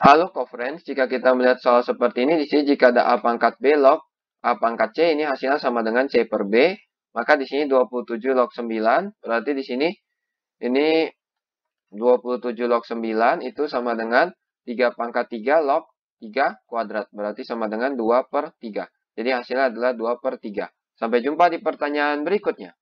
Halo co jika kita melihat soal seperti ini, di sini jika ada A pangkat B log A pangkat C, ini hasilnya sama dengan C per B, maka di sini 27 log 9, berarti di sini ini 27 log 9 itu sama dengan 3 pangkat 3 log 3 kuadrat, berarti sama dengan 2 per 3. Jadi hasilnya adalah 2 per 3. Sampai jumpa di pertanyaan berikutnya.